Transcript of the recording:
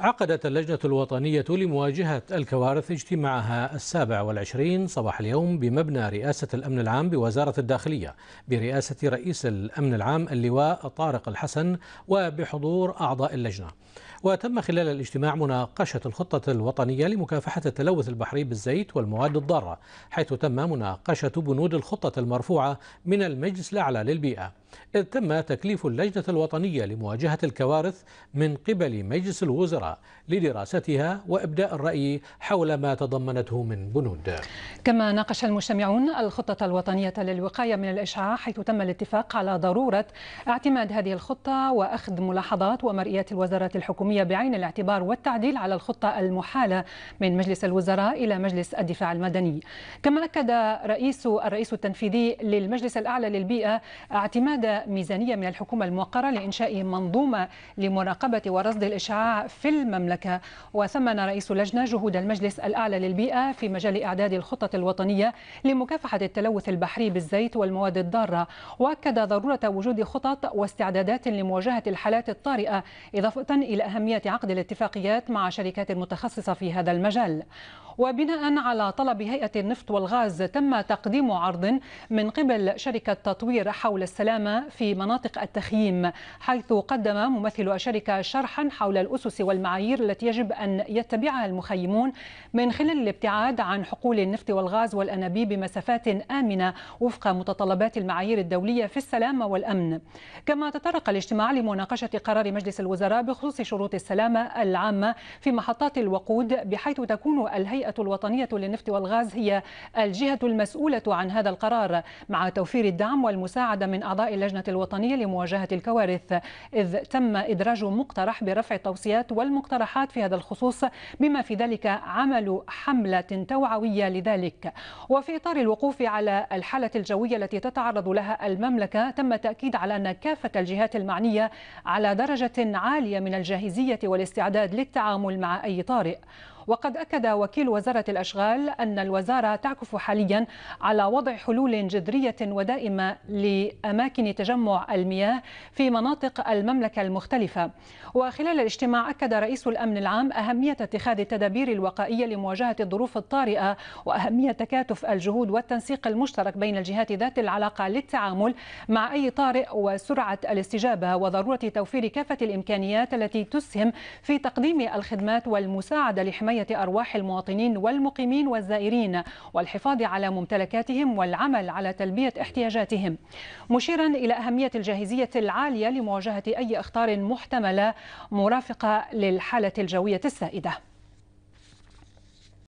عقدت اللجنة الوطنية لمواجهة الكوارث اجتماعها السابع والعشرين صباح اليوم بمبنى رئاسة الأمن العام بوزارة الداخلية برئاسة رئيس الأمن العام اللواء طارق الحسن وبحضور أعضاء اللجنة وتم خلال الاجتماع مناقشة الخطة الوطنية لمكافحة التلوث البحري بالزيت والمواد الضارة حيث تم مناقشة بنود الخطة المرفوعة من المجلس الأعلى للبيئة إذ تم تكليف اللجنة الوطنية لمواجهة الكوارث من قبل مجلس الوزراء لدراستها وإبداء الرأي حول ما تضمنته من بنود كما ناقش المجتمعون الخطة الوطنية للوقاية من الإشعاع حيث تم الاتفاق على ضرورة اعتماد هذه الخطة وأخذ ملاحظات ومرئيات الوزارات الحكومية بعين الاعتبار والتعديل على الخطة المحالة من مجلس الوزراء إلى مجلس الدفاع المدني كما أكد رئيس الرئيس التنفيذي للمجلس الأعلى للبيئة اعتماد أعاد ميزانية من الحكومة الموقرة لإنشاء منظومة لمراقبة ورصد الإشعاع في المملكة وثمن رئيس اللجنة جهود المجلس الأعلى للبيئة في مجال إعداد الخطة الوطنية لمكافحة التلوث البحري بالزيت والمواد الضارة وأكد ضرورة وجود خطط واستعدادات لمواجهة الحالات الطارئة إضافة إلى أهمية عقد الاتفاقيات مع شركات متخصصة في هذا المجال وبناء على طلب هيئة النفط والغاز تم تقديم عرض من قبل شركة تطوير حول السلامة في مناطق التخييم حيث قدم ممثل الشركة شرحا حول الأسس والمعايير التي يجب أن يتبعها المخيمون من خلال الابتعاد عن حقول النفط والغاز والأنابيب بمسافات آمنة وفق متطلبات المعايير الدولية في السلامة والأمن كما تطرق الاجتماع لمناقشة قرار مجلس الوزراء بخصوص شروط السلامة العامة في محطات الوقود بحيث تكون الهيئة الوطنية للنفط والغاز هي الجهة المسؤولة عن هذا القرار مع توفير الدعم والمساعدة من أعضاء اللجنة الوطنية لمواجهة الكوارث إذ تم إدراج مقترح برفع التوصيات والمقترحات في هذا الخصوص بما في ذلك عمل حملة توعوية لذلك وفي إطار الوقوف على الحالة الجوية التي تتعرض لها المملكة تم التأكيد على أن كافة الجهات المعنية على درجة عالية من الجاهزية والاستعداد للتعامل مع أي طارئ وقد أكد وكيل وزارة الأشغال أن الوزارة تعكف حاليا على وضع حلول جذرية ودائمة لأماكن تجمع المياه في مناطق المملكة المختلفة وخلال الاجتماع أكد رئيس الأمن العام أهمية اتخاذ التدابير الوقائية لمواجهة الظروف الطارئة وأهمية تكاتف الجهود والتنسيق المشترك بين الجهات ذات العلاقة للتعامل مع أي طارئ وسرعة الاستجابة وضرورة توفير كافة الإمكانيات التي تسهم في تقديم الخدمات والمساعدة لحماية حماية أرواح المواطنين والمقيمين والزائرين والحفاظ على ممتلكاتهم والعمل على تلبية احتياجاتهم مشيرا إلى أهمية الجاهزية العالية لمواجهة أي أخطار محتملة مرافقة للحالة الجوية السائدة